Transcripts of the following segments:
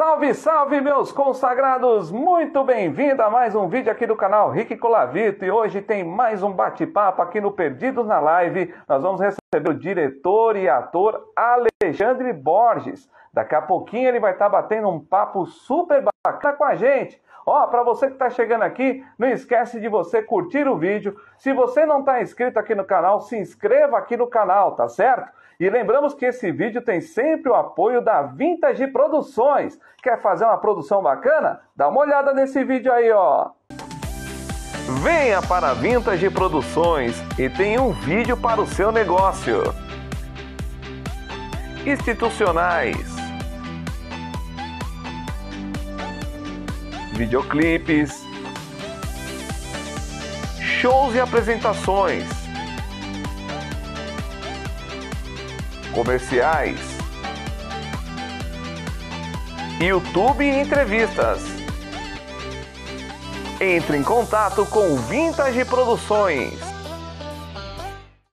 Salve, salve meus consagrados! Muito bem-vindo a mais um vídeo aqui do canal Rick Colavito e hoje tem mais um bate-papo aqui no Perdidos na Live. Nós vamos receber o diretor e ator Alexandre Borges. Daqui a pouquinho ele vai estar tá batendo um papo super bacana com a gente. Ó, oh, para você que está chegando aqui, não esquece de você curtir o vídeo. Se você não está inscrito aqui no canal, se inscreva aqui no canal, tá certo? E lembramos que esse vídeo tem sempre o apoio da Vintage Produções. Quer fazer uma produção bacana? Dá uma olhada nesse vídeo aí, ó. Venha para a Vintage Produções e tem um vídeo para o seu negócio. Institucionais. Videoclipes. Shows e apresentações comerciais, YouTube e entrevistas. Entre em contato com Vintage Produções.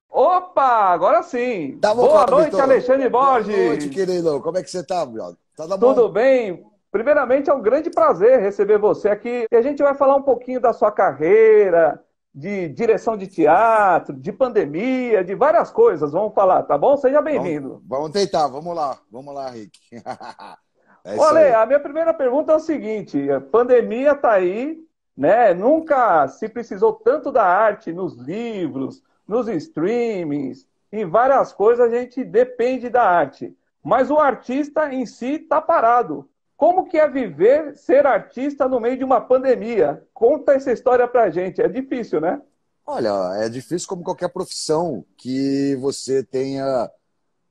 Opa, agora sim. Tá bom, Boa noite, Vitor. Alexandre Borges. Boa noite, querido. Como é que você tá, meu? Tá Tudo bem? Primeiramente, é um grande prazer receber você aqui. E a gente vai falar um pouquinho da sua carreira, de direção de teatro, de pandemia, de várias coisas. Vamos falar, tá bom? Seja bem-vindo. Vamos, vamos, tentar, vamos lá. Vamos lá, Rick. é Olha, a minha primeira pergunta é o seguinte: a pandemia tá aí, né? Nunca se precisou tanto da arte nos livros, nos streamings, em várias coisas a gente depende da arte. Mas o artista em si está parado. Como que é viver, ser artista no meio de uma pandemia? Conta essa história pra gente. É difícil, né? Olha, é difícil como qualquer profissão que você tenha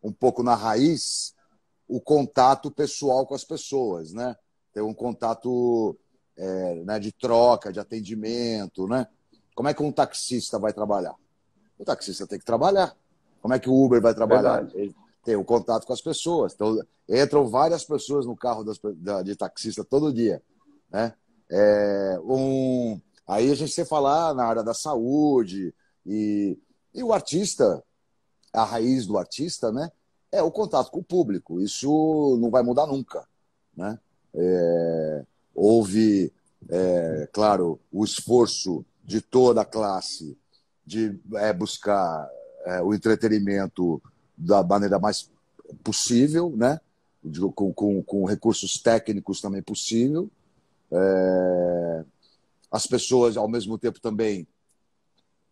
um pouco na raiz o contato pessoal com as pessoas, né? Ter um contato é, né, de troca, de atendimento, né? Como é que um taxista vai trabalhar? O taxista tem que trabalhar. Como é que o Uber vai trabalhar? Verdade tem o um contato com as pessoas. Então, entram várias pessoas no carro das, da, de taxista todo dia. Né? É, um, aí a gente se falar na área da saúde e, e o artista, a raiz do artista, né? É o contato com o público. Isso não vai mudar nunca, né? É, houve, é, claro, o esforço de toda a classe de é, buscar é, o entretenimento da maneira mais possível, né? com, com, com recursos técnicos também possível. É... as pessoas, ao mesmo tempo, também,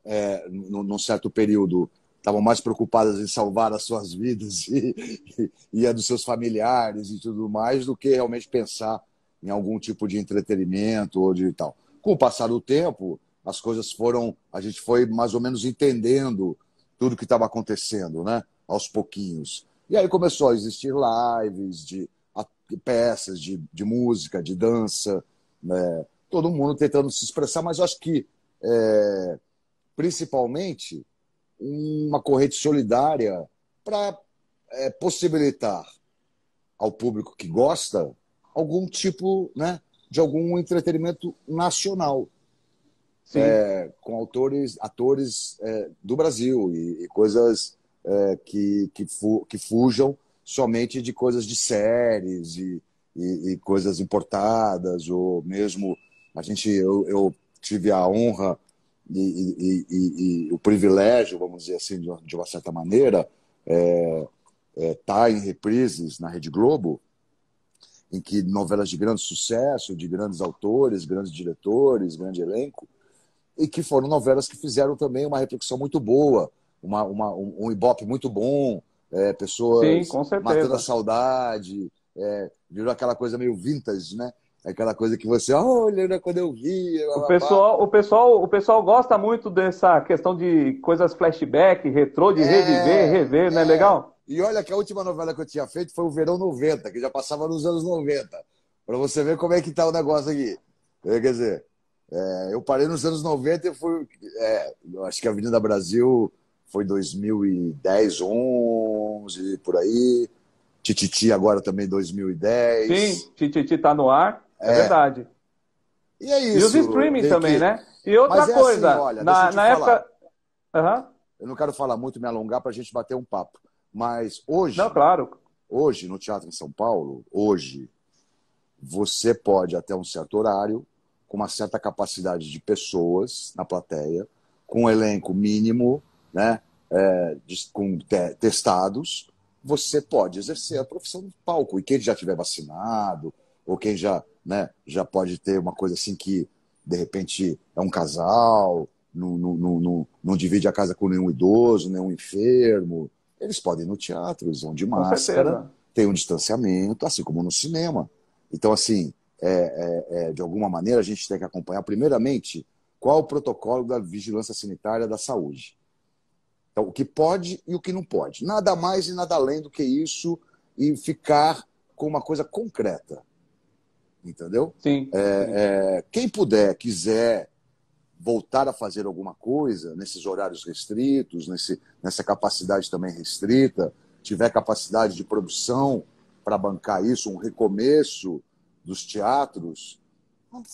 é, num, num certo período, estavam mais preocupadas em salvar as suas vidas e, e, e, a dos seus familiares e tudo mais do que realmente pensar em algum tipo de entretenimento ou de tal. Com o passar do tempo, as coisas foram, a gente foi mais ou menos entendendo tudo que estava acontecendo, né? aos pouquinhos. E aí começou a existir lives de peças de, de música, de dança, né? todo mundo tentando se expressar, mas acho que é, principalmente uma corrente solidária para é, possibilitar ao público que gosta algum tipo né, de algum entretenimento nacional. É, com autores, atores é, do Brasil e, e coisas é, que, que, fu que fujam somente de coisas de séries e, e, e, coisas importadas, ou mesmo a gente, eu, eu tive a honra e, e, o privilégio, vamos dizer assim, de uma, de uma certa maneira, é, é, tá em reprises na Rede Globo, em que novelas de grande sucesso, de grandes autores, grandes diretores, grande elenco, e que foram novelas que fizeram também uma repercussão muito boa uma, uma, um, um ibope muito bom, é, pessoas Sim, matando a saudade, é, virou aquela coisa meio vintage, né? É aquela coisa que você, olha, né, quando eu vi. Blá, o, pessoal, blá. o, pessoal, o pessoal gosta muito dessa questão de coisas flashback, retrô, de é, reviver, rever, né? É. Legal? E olha que a última novela que eu tinha feito foi o Verão 90, que já passava nos anos 90. Para você ver como é que tá o negócio aqui. É, quer dizer, eu parei nos anos 90 e fui. acho que a Avenida Brasil foi 2010, 11, por aí. Tititi agora também 2010. Sim, Tititi tá no ar, é, é verdade. E é isso. E os streaming também, que... né? E outra é assim, coisa, assim, olha, na, na época... Uhum. Eu não quero falar muito, me alongar para a gente bater um papo. Mas hoje... Não, claro. Hoje, no Teatro em São Paulo, hoje, você pode, até um certo horário, com uma certa capacidade de pessoas na plateia, com um elenco mínimo, né, é, com te, testados, você pode exercer a profissão de palco. E quem já tiver vacinado, ou quem já, né, já pode ter uma coisa assim que, de repente, é um casal, não, não, não, não divide a casa com nenhum idoso, nenhum enfermo. Eles podem ir no teatro, eles vão de máscara, tem um distanciamento, assim como no cinema. Então, assim, é, é, é, de alguma maneira, a gente tem que acompanhar, primeiramente, qual o protocolo da vigilância sanitária da saúde. Então, o que pode e o que não pode. Nada mais e nada além do que isso e ficar com uma coisa concreta. Entendeu? Sim. É, é, quem puder, quiser voltar a fazer alguma coisa nesses horários restritos, nesse, nessa capacidade também restrita, tiver capacidade de produção para bancar isso, um recomeço dos teatros,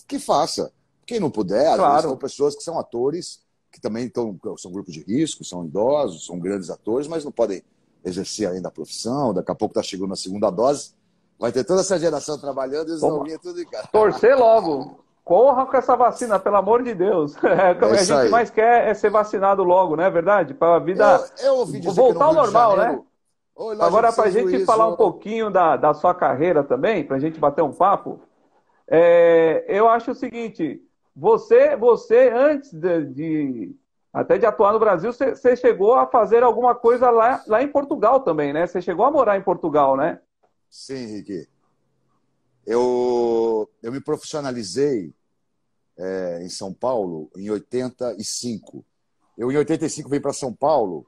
que faça. Quem não puder, claro. são pessoas que são atores que também são grupos de risco, são idosos, são grandes atores, mas não podem exercer ainda a profissão. Daqui a pouco está chegando a segunda dose. Vai ter toda essa geração trabalhando e eles Toma. vão vir tudo em casa. Torcer logo. Corra com essa vacina, pelo amor de Deus. É, o que é a gente aí. mais quer é ser vacinado logo, não é verdade? Para a vida eu, eu voltar ao normal, né? Oi, Agora, para a gente isso, falar ó. um pouquinho da, da sua carreira também, para a gente bater um papo, é, eu acho o seguinte, você, você antes de, de até de atuar no Brasil, você, você chegou a fazer alguma coisa lá, lá em Portugal também, né? Você chegou a morar em Portugal, né? Sim, Henrique. Eu, eu me profissionalizei é, em São Paulo em 85. Eu, em 85, vim para São Paulo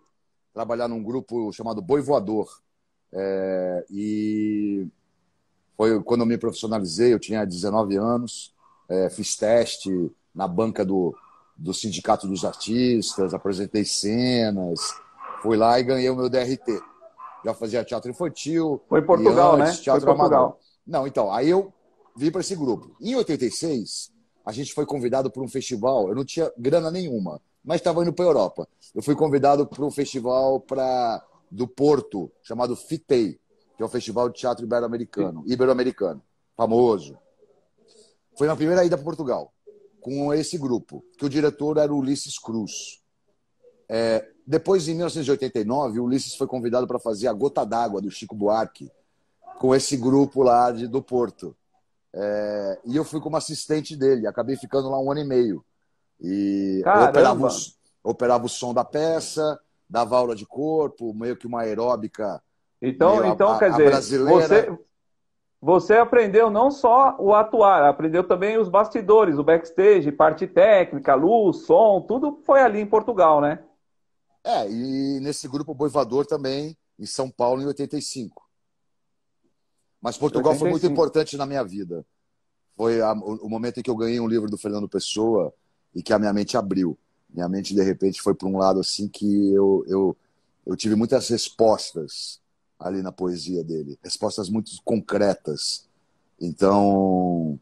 trabalhar num grupo chamado Boi Voador. É, e foi quando eu me profissionalizei, eu tinha 19 anos é, fiz teste na banca do, do Sindicato dos Artistas, apresentei cenas, fui lá e ganhei o meu DRT. Já fazia teatro infantil. Foi em Portugal, né? antes, né? Teatro Foi Portugal. Amador. Não, então, aí eu vim para esse grupo. Em 86, a gente foi convidado para um festival. Eu não tinha grana nenhuma, mas estava indo para Europa. Eu fui convidado para um festival pra, do Porto, chamado FITEI, que é um festival de teatro ibero-americano, ibero-americano, famoso. Foi na primeira ida para Portugal, com esse grupo, que o diretor era o Ulisses Cruz. É, depois, em 1989, o Ulisses foi convidado para fazer A Gota d'Água, do Chico Buarque, com esse grupo lá de, do Porto. É, e eu fui como assistente dele, acabei ficando lá um ano e meio. E operava, operava o som da peça, dava aula de corpo, meio que uma aeróbica. Então, então a, quer dizer, brasileira. você, você aprendeu não só o atuar, aprendeu também os bastidores, o backstage, parte técnica, luz, som, tudo foi ali em Portugal, né? É, e nesse grupo Boivador também, em São Paulo, em 85. Mas Portugal 85. foi muito importante na minha vida. Foi a, o, momento em que eu ganhei um livro do Fernando Pessoa e que a minha mente abriu. Minha mente, de repente, foi para um lado assim que eu, eu, eu tive muitas respostas ali na poesia dele. Respostas muito concretas. Então,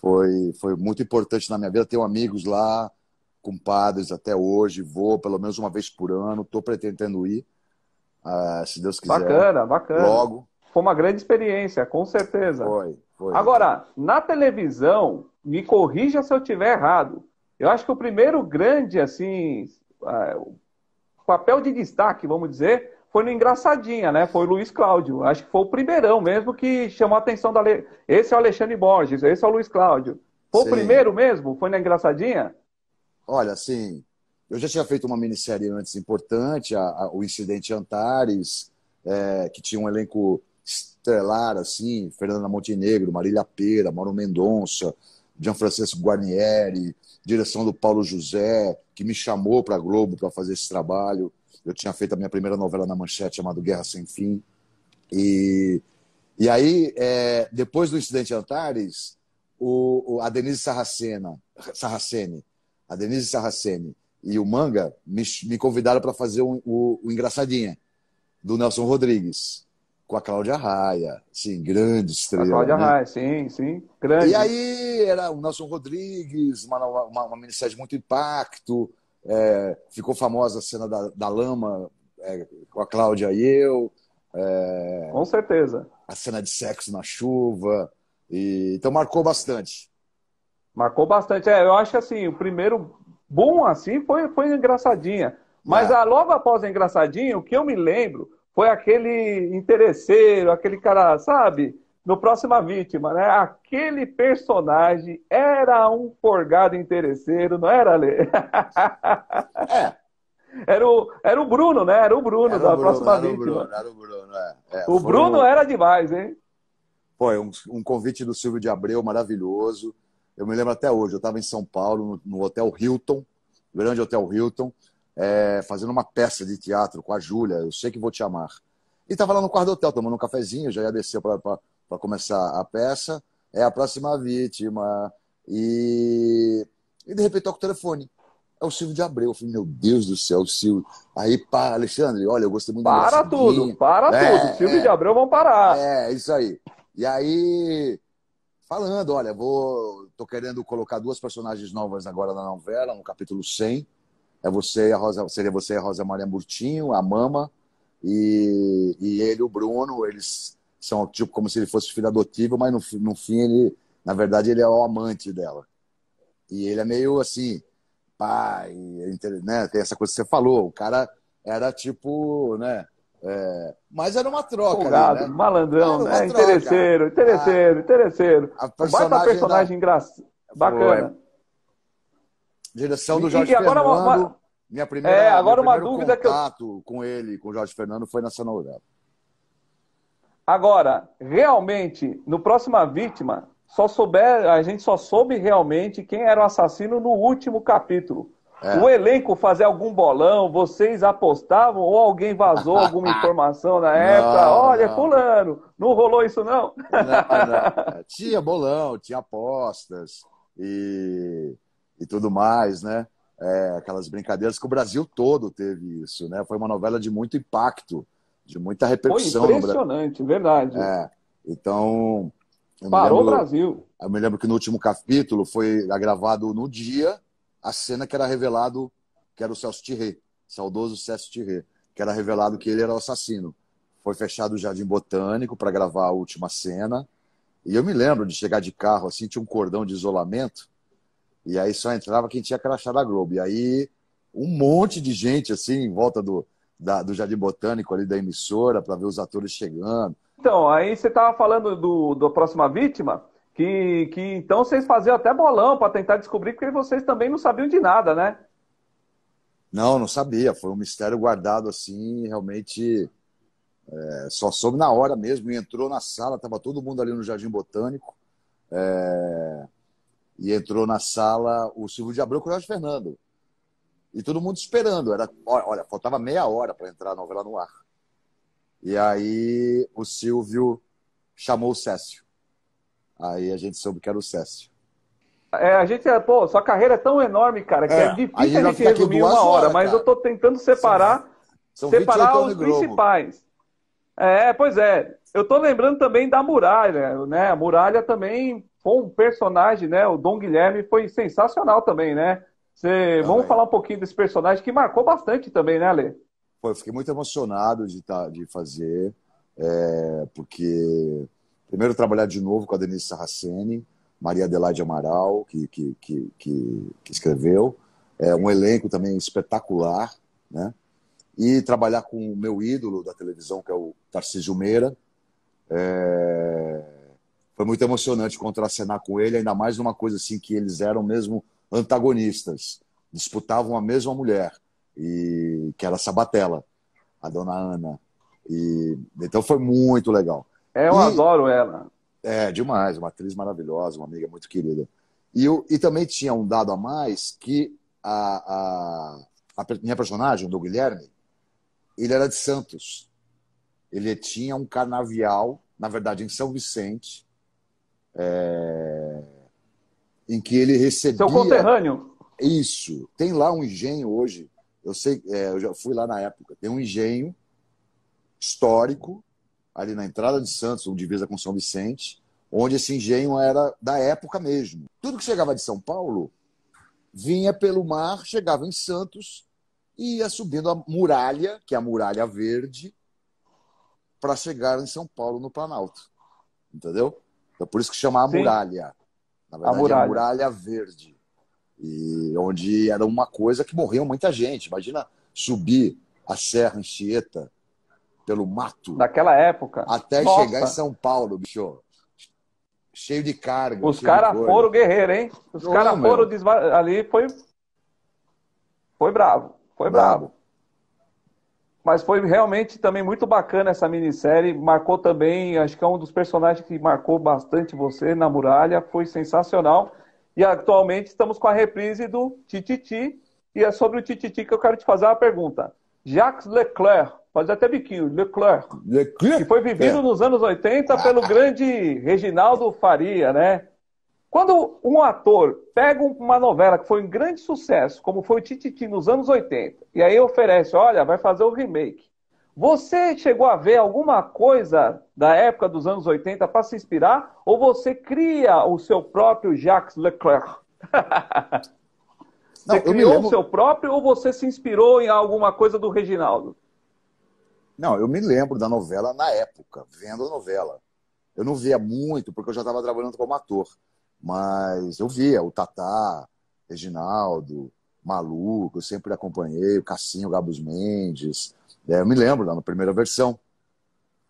foi, foi muito importante na minha vida. Tenho amigos lá, compadres até hoje. Vou pelo menos uma vez por ano. Estou pretendendo ir, uh, se Deus quiser. Bacana, bacana. Logo. Foi uma grande experiência, com certeza. Foi, foi. Agora, na televisão, me corrija se eu tiver errado. Eu acho que o primeiro grande, assim, uh, papel de destaque, vamos dizer, foi no Engraçadinha, né? Foi o Luiz Cláudio. Acho que foi o primeirão mesmo que chamou a atenção da. Le... Esse é o Alexandre Borges, esse é o Luiz Cláudio. Foi Sim. o primeiro mesmo? Foi na Engraçadinha? Olha, assim, eu já tinha feito uma minissérie antes importante, a, a, o Incidente Antares, é, que tinha um elenco estelar, assim, Fernanda Montenegro, Marília Pera, Mauro Mendonça, Gianfrancesco Guarnieri, direção do Paulo José, que me chamou para a Globo para fazer esse trabalho. Eu tinha feito a minha primeira novela na manchete chamada Guerra Sem Fim. E, e aí, é, depois do incidente Antares, o, o, a Denise Sarracena, Sarracene, a Denise Sarracene e o Manga me, me convidaram para fazer um, o, o Engraçadinha, do Nelson Rodrigues com a Cláudia Raia, sim, grande estrela. A Cláudia né? Raia, sim, sim, grande. E aí era o Nelson Rodrigues, uma, uma, uma minissérie de muito impacto, é, ficou famosa a cena da, da lama é, com a Cláudia e eu. É, com certeza. A cena de sexo na chuva. E, então marcou bastante. Marcou bastante. É, eu acho que assim, o primeiro bom assim foi, foi engraçadinha. Mas é. a, logo após a engraçadinha, o que eu me lembro foi aquele interesseiro, aquele cara, sabe? no Próxima Vítima, né? Aquele personagem era um forgado interesseiro, não era, Lê? É. Era o, era o Bruno, né? Era o Bruno era da o Bruno, Próxima Vítima. O Bruno, era o Bruno, é. É, o Bruno um... era demais, hein? Foi um, um, convite do Silvio de Abreu maravilhoso. Eu me lembro até hoje, eu estava em São Paulo, no, no, Hotel Hilton, grande Hotel Hilton, é, fazendo uma peça de teatro com a Júlia, Eu Sei Que Vou Te Amar. E estava lá no quarto do hotel, tomando um cafezinho, já ia descer para para começar a peça é a próxima vítima. E, e de repente toca o telefone. É o Silvio de Abreu. Eu falei, meu Deus do céu, o Silvio. Aí, pá, Alexandre, olha, eu gostei muito Para tudo, para é, tudo. Silvio é, de Abreu vão parar. É, isso aí. E aí, falando, olha, vou. tô querendo colocar duas personagens novas agora na novela, no capítulo 100. É você a Rosa, seria você a Rosa Maria Murtinho, a Mama, e, e ele, o Bruno, eles são é tipo como se ele fosse filho adotivo, mas no, no fim ele, na verdade, ele é o amante dela. E ele é meio assim, pai, é né? Tem essa coisa que você falou, o cara era tipo, né? É, mas era uma troca. ali, né? malandrão, né? Interesseiro, interesseiro, ah, interesseiro. personagem, Bata personagem da... engraçada. Bacana. Foi. Direção do Jorge e, agora Fernando. Uma... Minha primeira, é, agora uma dúvida contato que eu... com ele, com o Jorge Fernando, foi na Cenoura. Agora, realmente, no próxima vítima, só souber, a gente só soube realmente quem era o assassino no último capítulo. É. O elenco fazer algum bolão, vocês apostavam ou alguém vazou alguma informação na época? Não, Olha, não. fulano, não rolou isso não? não tinha bolão, tinha apostas e, e tudo mais, né? É, aquelas brincadeiras que o Brasil todo teve isso, né? Foi uma novela de muito impacto de muita repercussão. Foi impressionante, verdade. É. Então. Parou lembro, o Brasil. Eu me lembro que no último capítulo foi gravado no dia a cena que era revelado que era o Celso Tirré, saudoso Celso Tirré, que era revelado que ele era o assassino. Foi fechado o Jardim Botânico para gravar a última cena. E eu me lembro de chegar de carro, assim, tinha um cordão de isolamento, e aí só entrava quem tinha crachá da Globo. E aí um monte de gente, assim, em volta do, da, do Jardim Botânico ali da emissora para ver os atores chegando. Então, aí você estava falando do, do Próxima Vítima, que, que então vocês faziam até bolão para tentar descobrir, porque vocês também não sabiam de nada, né? Não, não sabia. Foi um mistério guardado assim, realmente é, só soube na hora mesmo. E entrou na sala, estava todo mundo ali no Jardim Botânico. É, e entrou na sala o Silvio de Abreu e o Jorge Fernando. E todo mundo esperando. Era, olha, faltava meia hora para entrar a novela no ar. E aí o Silvio chamou o Cécio. Aí a gente soube que era o Cécio. É, a gente, é, pô, sua carreira é tão enorme, cara, que é, é difícil a gente, resumir uma hora, horas, mas cara. eu tô tentando separar, são, são separar os principais. É, pois é. Eu tô lembrando também da Muralha, né? A Muralha também foi um personagem, né? O Dom Guilherme foi sensacional também, né? Você, tá vamos falar um pouquinho desse personagem que marcou bastante também, né, Ale? Pô, eu fiquei muito emocionado de, tá, de fazer, é, porque primeiro trabalhar de novo com a Denise Saraceni, Maria Adelaide Amaral, que, que, que, que, que escreveu, é, um elenco também espetacular, né? E trabalhar com o meu ídolo da televisão, que é o Tarcísio Meira. É... Foi muito emocionante contracenar com ele, ainda mais numa coisa assim que eles eram mesmo antagonistas, disputavam a mesma mulher, e que era a Sabatella, a dona Ana. E, então foi muito legal. É, eu e, adoro ela. É, demais, uma atriz maravilhosa, uma amiga muito querida. E, eu, e também tinha um dado a mais que a, a, a minha personagem, do Guilherme, ele era de Santos. Ele tinha um carnavial, na verdade, em São Vicente. É em que ele recebia. Seu conterrâneo. Isso. Tem lá um engenho hoje. Eu sei, é, eu já fui lá na época. Tem um engenho histórico ali na entrada de Santos, onde divisa com São Vicente, onde esse engenho era da época mesmo. Tudo que chegava de São Paulo vinha pelo mar, chegava em Santos e ia subindo a muralha, que é a Muralha Verde, para chegar em São Paulo no Planalto. Entendeu? Então por isso que chama a Sim. muralha. Na verdade, a é muralha, a muralha verde. E onde era uma coisa que morreu muita gente. Imagina subir a Serra Anchieta pelo mato. Daquela época. Até Nossa. chegar em São Paulo, bicho. Cheio de carga. Os caras foram guerreiro, hein? Os caras foram desva... ali, foi. Foi bravo. Foi bravo. bravo. Mas foi realmente também muito bacana essa minissérie. Marcou também, acho que é um dos personagens que marcou bastante você na muralha. Foi sensacional. E atualmente estamos com a reprise do Tititi. E é sobre o Tititi que eu quero te fazer uma pergunta. Jacques Leclerc, faz até biquinho, Leclerc, Leclerc. que foi vivido é. nos anos 80 pelo grande Reginaldo Faria, né? Quando um ator pega uma novela que foi um grande sucesso, como foi o Tititi nos anos 80, e aí oferece, olha, vai fazer o remake. Você chegou a ver alguma coisa da época dos anos 80 para se inspirar? Ou você cria o seu próprio Jacques Leclerc? Não, você criou lembro... o seu próprio ou você se inspirou em alguma coisa do Reginaldo? Não, eu me lembro da novela na época, vendo a novela. Eu não via muito, porque eu já estava trabalhando como ator. Mas eu via o Tatá, Reginaldo, Maluco, eu sempre acompanhei, o Cassinho, o Gabus Mendes. Né, eu me lembro lá na primeira versão.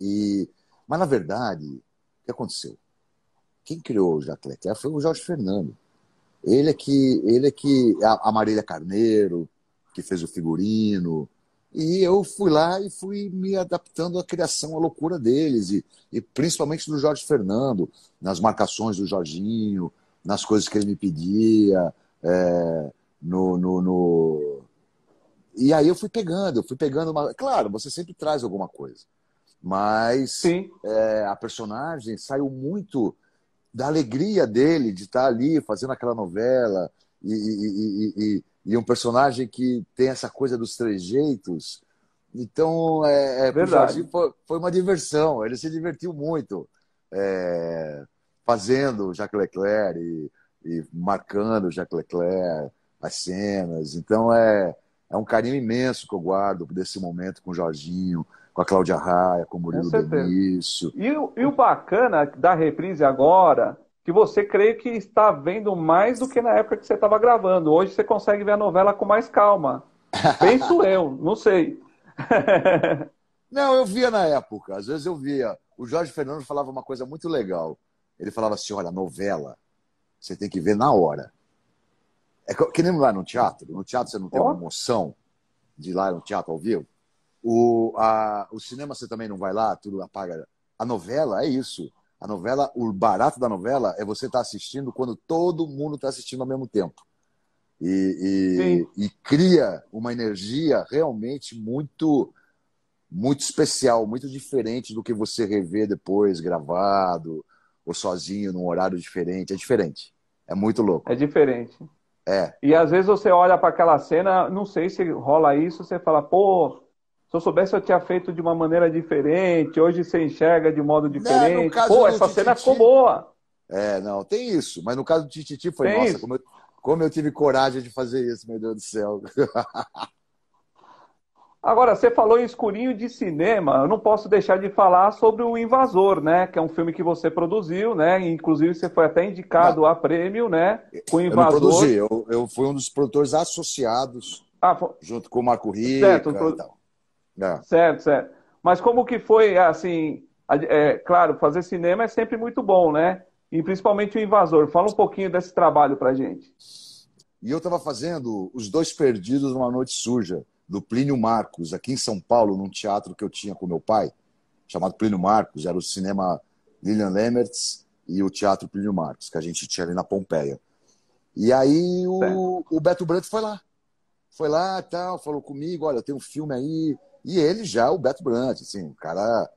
E, mas, na verdade, o que aconteceu? Quem criou o Jacleté foi o Jorge Fernando. Ele é que. Ele é que a Marília Carneiro, que fez o figurino, e eu fui lá e fui me adaptando à criação, à loucura deles, e, e principalmente do Jorge Fernando, nas marcações do Jorginho, nas coisas que ele me pedia, é, no, no, no, E aí eu fui pegando, eu fui pegando. Uma... Claro, você sempre traz alguma coisa, mas é, a personagem saiu muito da alegria dele de estar ali fazendo aquela novela e, e, e, e e um personagem que tem essa coisa dos trejeitos. Então, é, é Verdade. Assim, foi, foi, uma diversão. Ele se divertiu muito é, fazendo Jacques Leclerc e, e marcando Jacques Leclerc, as cenas. Então, é, é um carinho imenso que eu guardo desse momento com o Jorginho, com a Cláudia Raia, com o Murilo Benício. E, e o bacana da reprise agora que você creio que está vendo mais do que na época que você estava gravando. Hoje você consegue ver a novela com mais calma. Penso eu, não sei. não, eu via na época. Às vezes eu via. O Jorge Fernando falava uma coisa muito legal. Ele falava assim: olha, novela, você tem que ver na hora. É que nem lá no teatro. No teatro você não tem oh. uma emoção de ir lá no teatro ao vivo. O, a, o cinema você também não vai lá, tudo apaga. A novela é isso. A novela, o barato da novela é você estar tá assistindo quando todo mundo está assistindo ao mesmo tempo. E, e, e, cria uma energia realmente muito muito especial, muito diferente do que você rever depois gravado ou sozinho num horário diferente. É diferente. É muito louco. É diferente. É. E às vezes você olha para aquela cena, não sei se rola isso, você fala, pô, eu soubesse, eu tinha feito de uma maneira diferente. Hoje você enxerga de modo diferente. Não, Pô, essa cena ficou boa. É, não, tem isso. Mas no caso do Tititi foi, tem nossa, como eu, como eu tive coragem de fazer isso, meu Deus do céu. Agora, você falou em escurinho de cinema, eu não posso deixar de falar sobre o Invasor, né? Que é um filme que você produziu, né? Inclusive, você foi até indicado não. a prêmio, né? Com o Invasor. Eu produzi, eu, eu, fui um dos produtores associados, ah, junto com o Marco Rica certo, e tal. É. Certo, certo. Mas como que foi, assim, é, claro, fazer cinema é sempre muito bom, né? E principalmente o Invasor. Fala um pouquinho desse trabalho pra gente. E eu estava fazendo Os Dois Perdidos numa Noite Suja, do Plínio Marcos, aqui em São Paulo, num teatro que eu tinha com meu pai, chamado Plínio Marcos. Era o cinema Lilian Lemertz e o teatro Plínio Marcos, que a gente tinha ali na Pompeia. E aí o, o Beto Branco foi lá. Foi lá e tal, falou comigo, olha, tem um filme aí, e ele já, o Beto Brandt, assim, um cara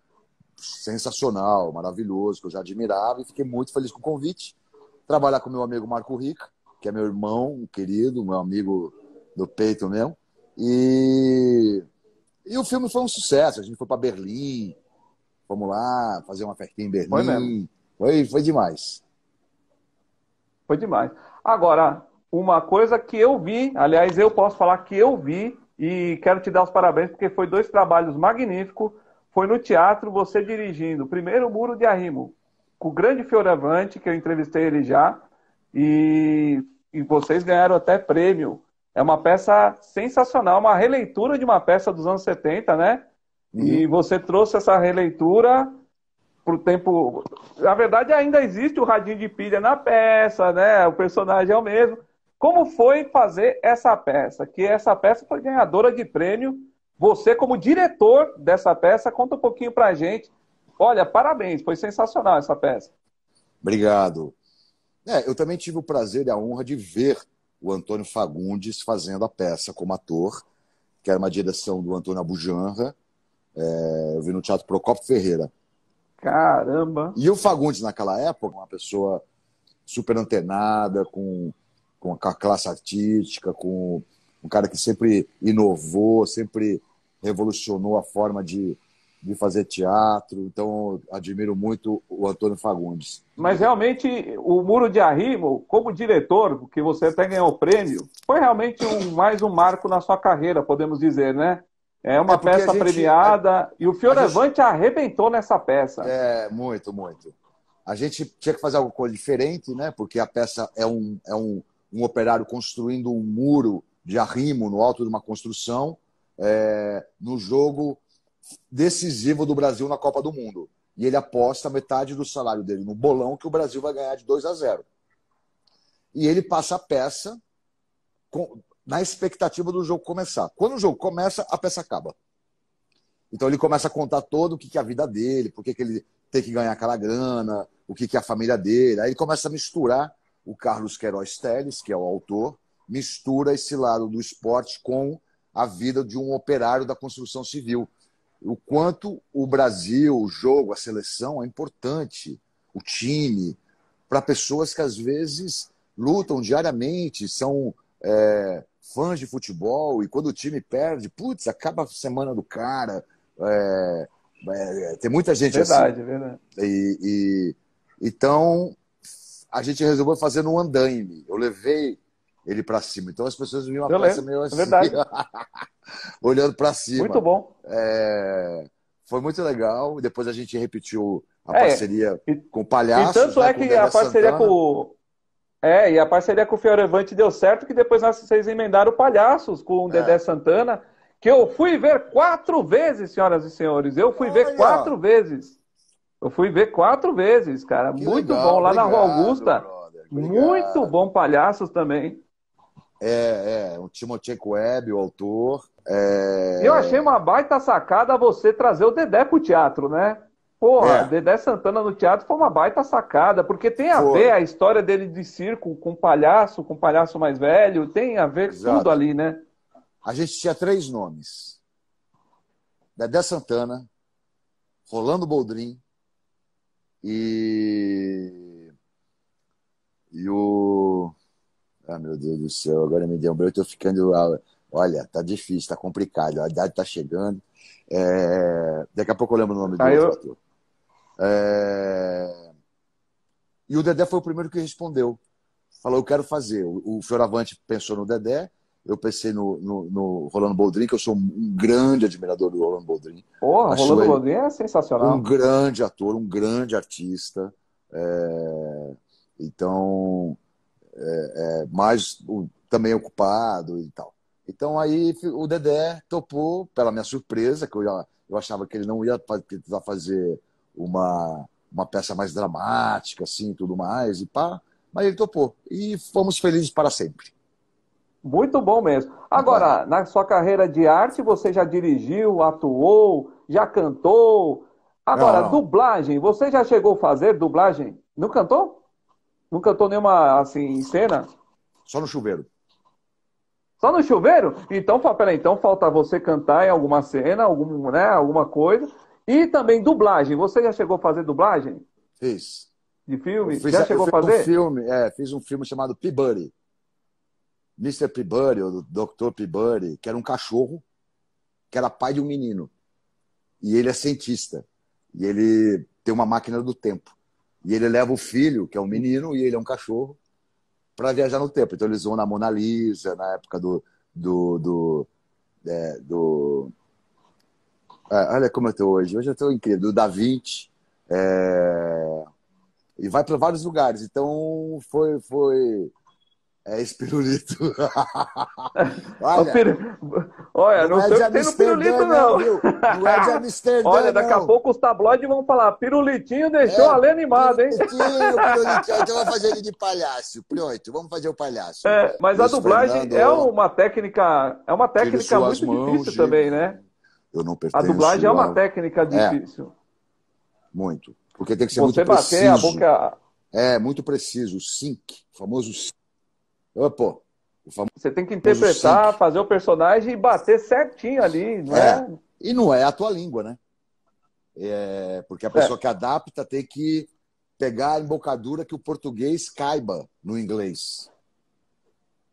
sensacional, maravilhoso, que eu já admirava e fiquei muito feliz com o convite. Trabalhar com meu amigo Marco Rica, que é meu irmão, um querido, meu amigo do peito mesmo. E, e o filme foi um sucesso. A gente foi para Berlim, vamos lá fazer uma festinha em Berlim. Foi mesmo. Foi, foi demais. Foi demais. Agora, uma coisa que eu vi, aliás, eu posso falar que eu vi e quero te dar os parabéns porque foi dois trabalhos magníficos. Foi no teatro você dirigindo primeiro o Muro de Arrimo com o grande Fioravante, que eu entrevistei ele já, e, e vocês ganharam até prêmio. É uma peça sensacional, uma releitura de uma peça dos anos 70, né? Uhum. E você trouxe essa releitura para o tempo. Na verdade, ainda existe o radinho de pilha na peça, né? O personagem é o mesmo. Como foi fazer essa peça? Que essa peça foi ganhadora de prêmio. Você, como diretor dessa peça, conta um pouquinho para a gente. Olha, parabéns, foi sensacional essa peça. Obrigado. É, eu também tive o prazer e a honra de ver o Antônio Fagundes fazendo a peça como ator, que era uma direção do Antônio Abujanra. É, eu vi no Teatro Procopio Ferreira. Caramba! E o Fagundes, naquela época, uma pessoa super antenada, com com a classe artística, com um cara que sempre inovou, sempre revolucionou a forma de, de fazer teatro. Então, admiro muito o Antônio Fagundes. Mas realmente, o Muro de Arrimo, como diretor, que você até ganhou o prêmio, foi realmente um, mais um marco na sua carreira, podemos dizer, né? É uma é peça gente, premiada. e o Fioravante arrebentou nessa peça. É, muito, muito. A gente tinha que fazer alguma coisa diferente, né? Porque a peça é um, é um, um operário construindo um muro de arrimo no alto de uma construção é, no jogo decisivo do Brasil na Copa do Mundo. E ele aposta metade do salário dele no bolão que o Brasil vai ganhar de 2 a 0. E ele passa a peça com, na expectativa do jogo começar. Quando o jogo começa, a peça acaba. Então ele começa a contar todo o que, que é a vida dele, por que, que ele tem que ganhar aquela grana, o que, que é a família dele. Aí ele começa a misturar o Carlos Queiroz Teles, que é o autor, mistura esse lado do esporte com a vida de um operário da construção civil. O quanto o Brasil, o jogo, a seleção é importante, o time, para pessoas que às vezes lutam diariamente, são é, fãs de futebol, e quando o time perde, putz, acaba a semana do cara. É, é, tem muita gente verdade, assim. Verdade, é verdade. E, e, então, a gente resolveu fazer no andaime. Eu levei ele para cima. Então as pessoas viam a peça meio é assim, olhando para cima. Muito bom. É... Foi muito legal. Depois a gente repetiu a é, parceria e, com o Palhaço. E tanto né, é que a parceria Santana. com. É, e a parceria com o Fiorevante deu certo, que depois nós, vocês emendaram Palhaços com o é. Dedé é. Santana, que eu fui ver quatro vezes, senhoras e senhores. Eu fui Olha. ver quatro vezes. Eu fui ver quatro vezes, cara. Que muito legal, bom, lá obrigado, na Rua Augusta. muito bom, Palhaços também. É, é, o Timoteko Webb, o autor. É... Eu achei uma baita sacada você trazer o Dedé pro teatro, né? Porra, é. Dedé Santana no teatro foi uma baita sacada, porque tem a foi. ver a história dele de circo com palhaço, com palhaço mais velho, tem a ver Exato. tudo ali, né? A gente tinha três nomes: Dedé Santana, Rolando Boldrin e. E o. Ah, meu Deus do céu, agora me deu um break, eu tô ficando. Ah, olha, tá difícil, tá complicado, a idade tá chegando. É... Daqui a pouco eu lembro o nome do eu... É... E o Dedé foi o primeiro que respondeu. Falou, eu quero fazer. O, o Fioravante pensou no Dedé, eu pensei no, no, no, Rolando Boldrin, que eu sou um grande admirador do Rolando Boldrin. Porra, Acho Rolando Boldrin é sensacional. Um grande ator, um grande artista. É... Então, é, é, mas também ocupado e tal. Então aí o Dedé topou, pela minha surpresa, que eu, já, eu achava que ele não ia tentar fazer uma, uma peça mais dramática, assim, tudo mais, e pá, mas ele topou. E fomos felizes para sempre. Muito bom mesmo. Agora, na sua carreira de arte, você já dirigiu, atuou, já cantou. Agora, não. Ah. dublagem, você já chegou a fazer dublagem? Não cantou? Não cantou nenhuma, assim, cena? Só no chuveiro. Só no chuveiro? Então, peraí, então falta você cantar em alguma cena, algum, né, alguma coisa. E também dublagem. Você já chegou a fazer dublagem? Fiz. De filme? Fiz, já chegou a fazer? Um filme, é, fiz um filme chamado Peabody. Mr. Peabody, o Dr. Peabody, que era um cachorro, que era pai de um menino. E ele é cientista. E ele tem uma máquina do tempo. E ele leva o filho, que é um menino, e ele é um cachorro, para viajar no tempo. Então eles vão na Mona Lisa, na época do. do, do, é, do... É, olha como eu estou hoje. Hoje eu estou incrível. Do Da Vinci. É... E vai para vários lugares. Então foi. foi é espirulito. olha, pir... olha, não, não é sei o que tem no pirulito, não. Não, não é de Amsterdã, Olha, daqui não. a pouco os tabloides vão falar, pirulitinho deixou é, a lei hein? Pirulitinho, pirulitinho. Então vamos fazer ele de palhaço. Pronto, vamos fazer o palhaço. É, mas Luiz a dublagem Fernando, é uma técnica, é uma técnica muito mãos, difícil também, né? Eu não pertenço. A dublagem é uma técnica é. difícil. É, muito. Porque tem que ser Você muito preciso. Você bater a boca... É, muito preciso. O sync, o famoso sync. Pô, famoso... Você tem que interpretar, fazer o personagem e bater certinho ali, não é? é? E não é a tua língua, né? É, porque a pessoa é. que adapta tem que pegar a embocadura que o português caiba no inglês.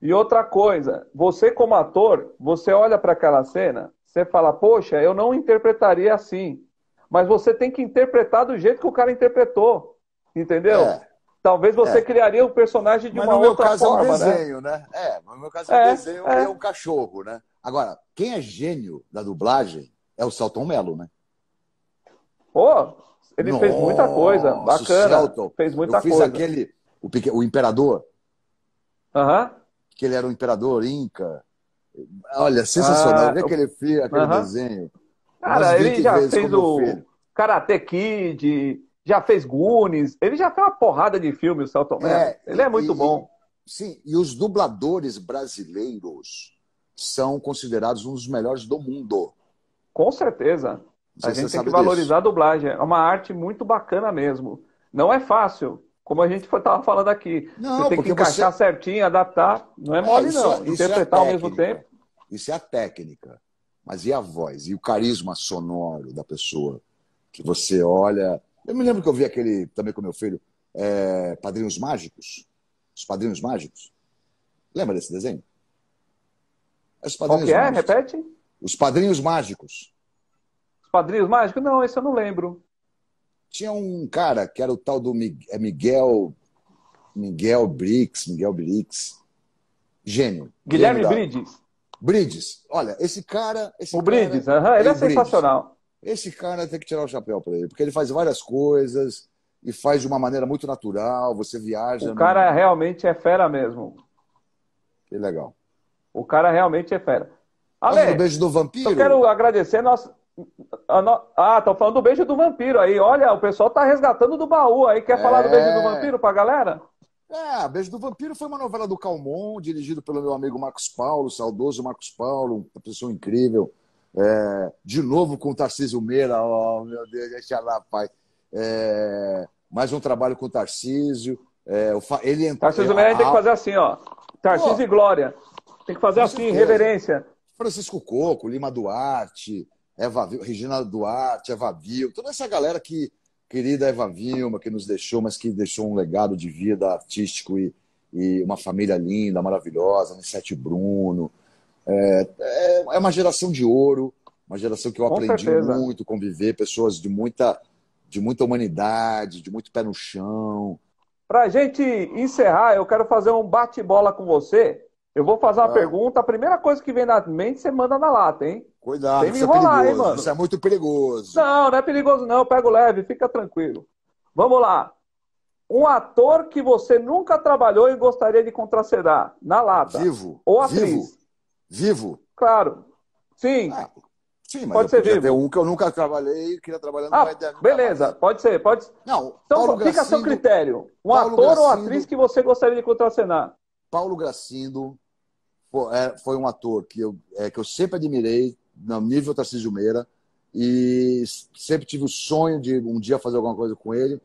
E outra coisa, você como ator, você olha para aquela cena, você fala, poxa, eu não interpretaria assim. Mas você tem que interpretar do jeito que o cara interpretou. Entendeu? É. Talvez você é. criaria o um personagem de mas uma outra forma. Mas no meu caso forma, é um né? desenho, né? né? É, no meu caso é um é, desenho, é. é um cachorro, né? Agora, quem é gênio da dublagem é o Celton Mello, né? Pô, ele Nossa, fez muita coisa, bacana. Celton, fez muita eu fiz coisa. aquele, o, o imperador. Aham. Uh -huh. Que ele era um imperador inca. Olha, sensacional. Ah, Vê aquele, filme, aquele uh -huh. desenho. Cara, ele já fez o Karate Kid, já fez Goonies, ele já fez uma porrada de filme, o Celton é, ele é muito e, bom. sim, e os dubladores brasileiros são considerados um dos melhores do mundo. Com certeza. A gente tem que valorizar disso. a dublagem. É uma arte muito bacana mesmo. Não é fácil, como a gente estava falando aqui. Não, você tem que encaixar você... certinho, adaptar. Não é mole, é, isso, não. É- isso é Interpretar é ao mesmo tempo. Isso é a técnica. Mas e a voz? E o carisma sonoro da pessoa? Que você olha eu me lembro que eu vi aquele também com meu filho, é, Padrinhos Mágicos. Os Padrinhos Mágicos. Lembra desse desenho? É os Qual que é? Mágicos. Repete? Os Padrinhos Mágicos. Os Padrinhos Mágicos? Não, esse eu não lembro. Tinha um cara que era o tal do é Miguel. Miguel Brix, Miguel Brix. Gênio. Guilherme Gênio da... Brides. Brides. Olha, esse cara. Esse o cara, Brides, ele é, é sensacional. Esse cara tem que tirar o chapéu para ele, porque ele faz várias coisas e faz de uma maneira muito natural, você viaja. O cara realmente é fera mesmo. Que legal. O cara realmente é fera. Tá Ale, do beijo do vampiro? Eu quero agradecer nossa. No... Ah, tô falando do beijo do vampiro aí. Olha, o pessoal tá resgatando do baú aí. Quer é... falar do beijo do é. vampiro pra galera? É, Beijo do Vampiro foi uma novela do Calmon, dirigido pelo meu amigo Marcos Paulo, saudoso Marcos Paulo, uma pessoa incrível. É, de novo com o Tarcísio Meira, oh, meu Deus, deixa lá, pai. É, mais um trabalho com o Tarcísio. É, ele entra, Tarcísio Meira tem que ah, fazer assim, ó. Tarcísio oh, e Glória. Tem que fazer assim, certeza. reverência. Francisco Coco, Lima Duarte, Eva, Regina Duarte, Eva Vil, toda essa galera que, querida Eva Vilma, que nos deixou, mas que deixou um legado de vida artístico e, e uma família linda, maravilhosa, Sete Bruno, é, é, é uma geração de ouro, uma geração que eu Com aprendi certeza. muito, conviver, pessoas de muita, de muita humanidade, de muito pé no chão. Para a gente encerrar, eu quero fazer um bate-bola com você. Eu vou fazer uma ah. pergunta, a primeira coisa que vem na mente você manda na lata, hein? Cuidado, Tem isso é enrolar, é perigoso, hein, mano? Isso é muito perigoso. Não, não é perigoso não, eu pego leve, fica tranquilo. Vamos lá. Um ator que você nunca trabalhou e gostaria de contracenar, na lata. Vivo. Ou atriz. Vivo. Vivo? Claro. Sim. Ah, sim, mas pode ser vivo. Ter um que eu nunca trabalhei, queria tá trabalhar no ah, Vai Beleza, pode ser, pode Não, Então Paulo fica Gracindo, a seu critério. Um Paulo ator Gracindo, ou atriz que você gostaria de contracenar. Paulo Gracindo é, foi um ator que eu, é, que eu sempre admirei, no nível Tarcísio Meira, e sempre tive o sonho de um dia fazer alguma coisa com ele,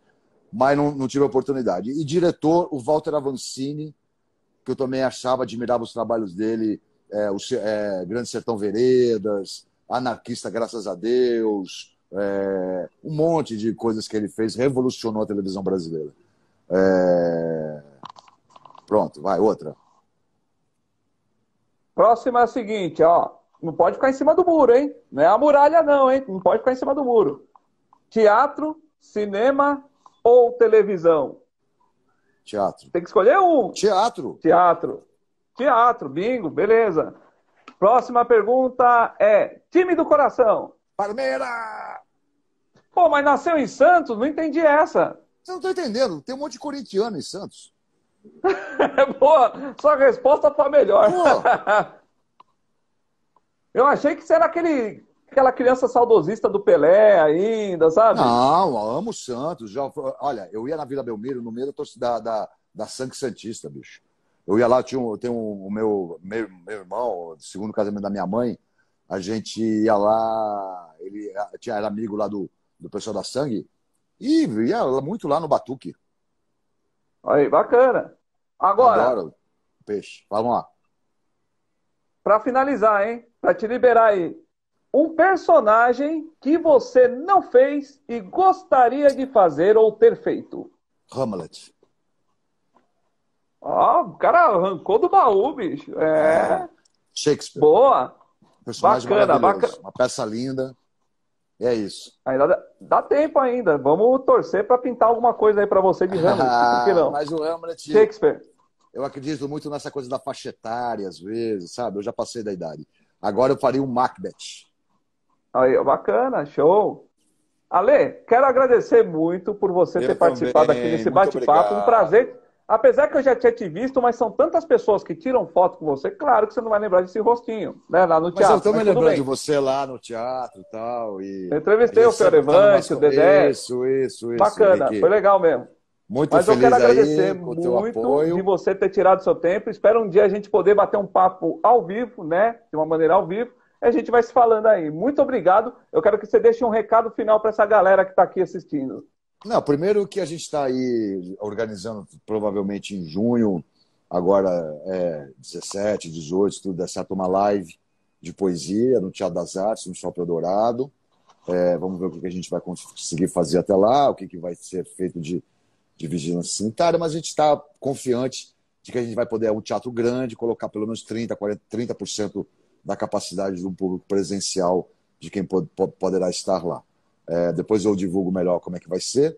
mas não, não tive a oportunidade. E diretor, o Walter Avancini, que eu também achava, admirava os trabalhos dele é, o é, Grande Sertão Veredas, Anarquista Graças a Deus, é, um monte de coisas que ele fez, revolucionou a televisão brasileira. É, pronto, vai, outra. Próxima é a seguinte, ó. Não pode ficar em cima do muro, hein? Não é a muralha, não, hein? Não pode ficar em cima do muro. Teatro, cinema ou televisão? Teatro. Tem que escolher um. Teatro. Teatro. Teatro, bingo, beleza. Próxima pergunta é: time do coração? Palmeira! Pô, mas nasceu em Santos? Não entendi essa. Você não tá entendendo. Tem um monte de corintiano em Santos. Boa, sua resposta foi a melhor. Eu achei que você era aquele, aquela criança saudosista do Pelé ainda, sabe? Não, amo Santos. Já, olha, eu ia na Vila Belmiro, no meio da, da, da Sangue Santista, bicho. Eu ia lá, tinha um, tenho um, o meu, meu, meu irmão, segundo casamento da minha mãe, a gente ia lá, ele tinha, era amigo lá do, do pessoal da Sangue, e ia muito lá no Batuque. Aí, bacana. Agora. Agora peixe. Vamos lá. Para finalizar, hein? Para te liberar aí. Um personagem que você não fez e gostaria de fazer ou ter feito. Hamlet. Ó, o cara arrancou do baú, bicho. É. é. Shakespeare. Boa. Personagem bacana, bacana. Uma peça linda. É isso. Ainda dá, dá tempo ainda. Vamos torcer para pintar alguma coisa aí para você de Hamlet. Ah, que não. Mas o Hamlet. Shakespeare. Eu acredito muito nessa coisa da faixa etária, às vezes, sabe? Eu já passei da idade. Agora eu faria um Macbeth. Aí, bacana, show. Ale, quero agradecer muito por você eu ter também. participado aqui nesse bate-papo. Um prazer Apesar que eu já tinha te visto, mas são tantas pessoas que tiram foto com você, claro que você não vai lembrar desse rostinho, né? Lá no teatro. Mas eu também lembrando de você lá no teatro e tal. E... entrevistei o Fio Levante, o Dedé. Isso, isso, isso. Bacana, Henrique. foi legal mesmo. Muito Mas eu quero agradecer muito apoio. de você ter tirado seu tempo. Espero um dia a gente poder bater um papo ao vivo, né? De uma maneira ao vivo. E a gente vai se falando aí. Muito obrigado. Eu quero que você deixe um recado final para essa galera que está aqui assistindo. Não, primeiro que a gente está aí organizando provavelmente em junho, agora é 17, 18, tudo der certo, uma live de poesia no Teatro das Artes, no Shopping Dourado. É, vamos ver o que a gente vai conseguir fazer até lá, o que, que vai ser feito de, de vigilância sanitária, mas a gente está confiante de que a gente vai poder, é um teatro grande, colocar pelo menos 30%, 40, 30% da capacidade de um público presencial de quem poderá estar lá. É, depois eu divulgo melhor como é que vai ser.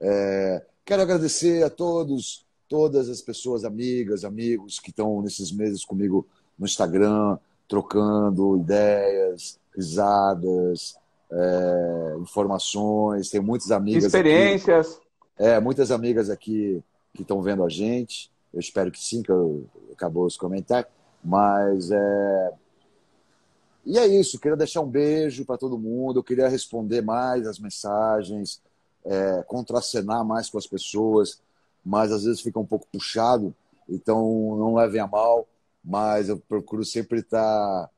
É, quero agradecer a todos, todas as pessoas, amigas, amigos que estão nesses meses comigo no Instagram, trocando ideias, risadas, é, informações. Tem muitas amigas. Experiências. Aqui, é, muitas amigas aqui que estão vendo a gente. Eu espero que sim, que eu, acabou os comentários. Mas é, e é isso, queria deixar um beijo para todo mundo, eu queria responder mais as mensagens, é, contracenar mais com as pessoas, mas às vezes fica um pouco puxado, então não levem a mal, mas eu procuro sempre estar tá,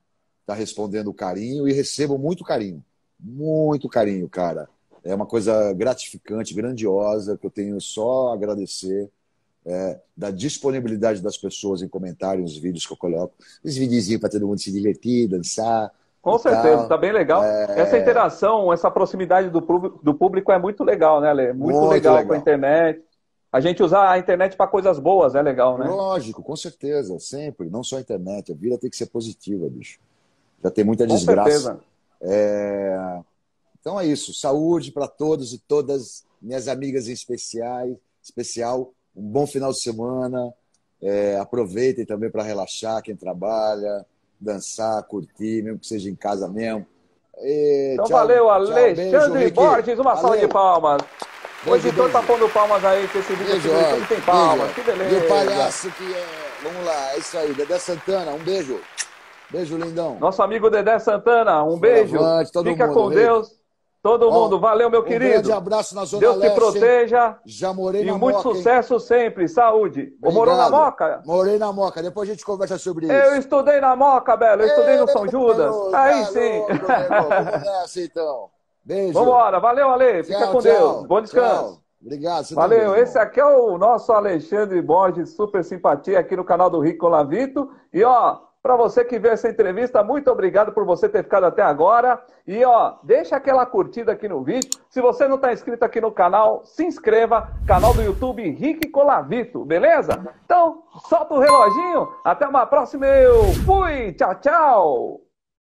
tá respondendo carinho e recebo muito carinho, muito carinho, cara. É uma coisa gratificante, grandiosa, que eu tenho só a agradecer é, da disponibilidade das pessoas em comentarem os vídeos que eu coloco. Os videozinhos para todo mundo se divertir, dançar. Com certeza, está tá bem legal. É... Essa interação, essa proximidade do, do público é muito legal, né, Lê? Muito, muito legal, legal com a internet. A gente usar a internet para coisas boas é legal, né? Lógico, com certeza, sempre. Não só a internet. A vida tem que ser positiva, bicho. Já tem muita desgraça. com certeza. É... Então é isso. Saúde para todos e todas, minhas amigas em especial. especial um bom final de semana. É, aproveitem também para relaxar quem trabalha, dançar, curtir, mesmo que seja em casa mesmo. E, então tchau, valeu, Alexandre Borges, uma salva de palmas. Beijo, o editor tá beijo. tá pondo palmas aí, que esse vídeo beijo, aqui, tem palmas, que beleza. E o palhaço que é. Vamos lá, é isso aí. Dedé Santana, um beijo. Beijo, lindão. Nosso amigo Dedé Santana, um beijo. Avante, Fica mundo, com Deus. Todo Ó, mundo, valeu, meu um querido. Um grande abraço na Zona Deus Leste. Deus te proteja. Hein? Já morei e na muito E muito sucesso hein? sempre. Saúde. Obrigado. Morou na Moca? Morei na Moca. Depois a gente conversa sobre isso. Eu estudei na Moca, Belo. Eu estudei Ei, no São Judas. Aí sim. Louco, Vamos nessa, então. Beijo. Vambora. Valeu, Ale. Fica tchau, com tchau, Deus. Bom descanso. Tchau. Obrigado. Valeu. Também, Esse aqui é o nosso Alexandre Borges, super simpatia aqui no canal do Rico Lavito. E ó, para você que viu essa entrevista, muito obrigado por você ter ficado até agora. E ó, deixa aquela curtida aqui no vídeo. Se você não está inscrito aqui no canal, se inscreva. Canal do YouTube Henrique Colavito, beleza? Então, solta o reloginho. Até uma próxima. Eu fui. Tchau, tchau.